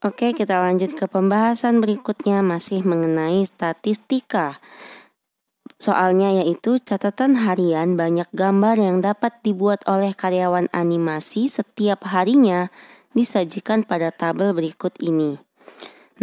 Oke, kita lanjut ke pembahasan berikutnya masih mengenai statistika. Soalnya yaitu catatan harian banyak gambar yang dapat dibuat oleh karyawan animasi setiap harinya disajikan pada tabel berikut ini.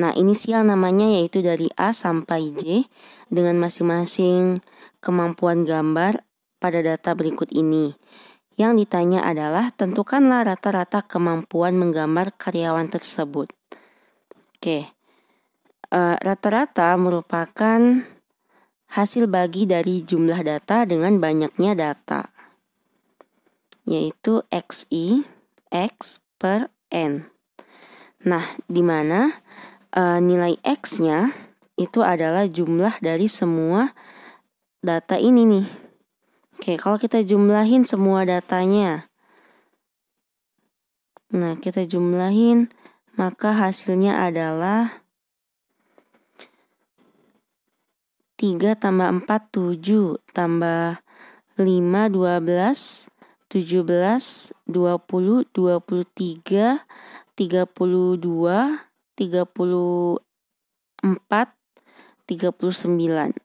Nah, inisial namanya yaitu dari A sampai J dengan masing-masing kemampuan gambar pada data berikut ini. Yang ditanya adalah tentukanlah rata-rata kemampuan menggambar karyawan tersebut. Oke, e, rata-rata merupakan hasil bagi dari jumlah data dengan banyaknya data, yaitu xi x per n. Nah, di mana uh, nilai x-nya itu adalah jumlah dari semua data ini nih. Oke, kalau kita jumlahin semua datanya. Nah, kita jumlahin maka hasilnya adalah 3 tambah 4 7 tambah 5 12 17 20 23 32 34 39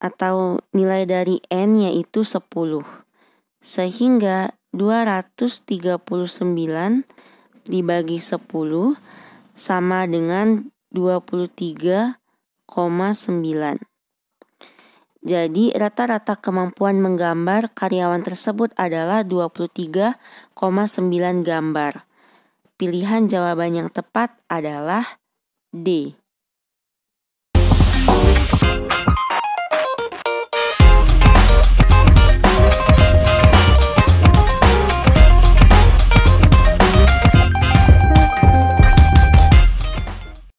atau nilai dari n yaitu 10. Sehingga 239 dibagi 10 sama dengan 23,9. Jadi rata-rata kemampuan menggambar karyawan tersebut adalah 23,9 gambar. Pilihan jawaban yang tepat adalah D.